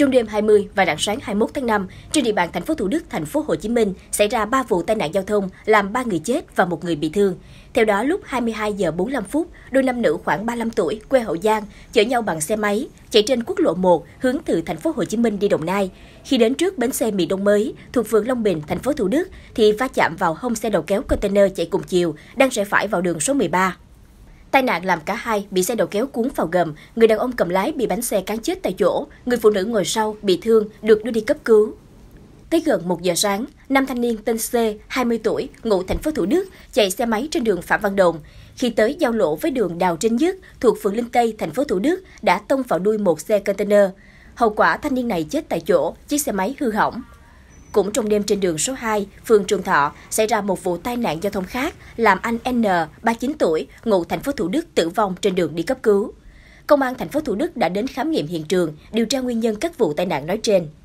Trong đêm 20 và rạng sáng 21 tháng 5, trên địa bàn thành phố Thủ Đức, thành phố Hồ Chí Minh xảy ra 3 vụ tai nạn giao thông làm 3 người chết và một người bị thương. Theo đó, lúc 22 giờ 45 phút, đôi nam nữ khoảng 35 tuổi quê Hậu Giang chở nhau bằng xe máy chạy trên quốc lộ 1 hướng từ thành phố Hồ Chí Minh đi Đồng Nai. Khi đến trước bến xe Mỹ Đông mới thuộc phường Long Bình, thành phố Thủ Đức thì va chạm vào hông xe đầu kéo container chạy cùng chiều đang rẽ phải vào đường số 13. Tai nạn làm cả hai bị xe đầu kéo cuốn vào gầm, người đàn ông cầm lái bị bánh xe cán chết tại chỗ, người phụ nữ ngồi sau bị thương được đưa đi cấp cứu. Tới gần 1 giờ sáng, nam thanh niên tên C, 20 tuổi, ngụ thành phố Thủ Đức, chạy xe máy trên đường Phạm Văn Đồng. Khi tới giao lộ với đường Đào Trinh Nhất thuộc phường Linh Tây, thành phố Thủ Đức đã tông vào đuôi một xe container. Hậu quả thanh niên này chết tại chỗ, chiếc xe máy hư hỏng. Cũng trong đêm trên đường số 2, phường Trường Thọ xảy ra một vụ tai nạn giao thông khác làm anh N, 39 tuổi, ngụ thành phố Thủ Đức tử vong trên đường đi cấp cứu. Công an thành phố Thủ Đức đã đến khám nghiệm hiện trường, điều tra nguyên nhân các vụ tai nạn nói trên.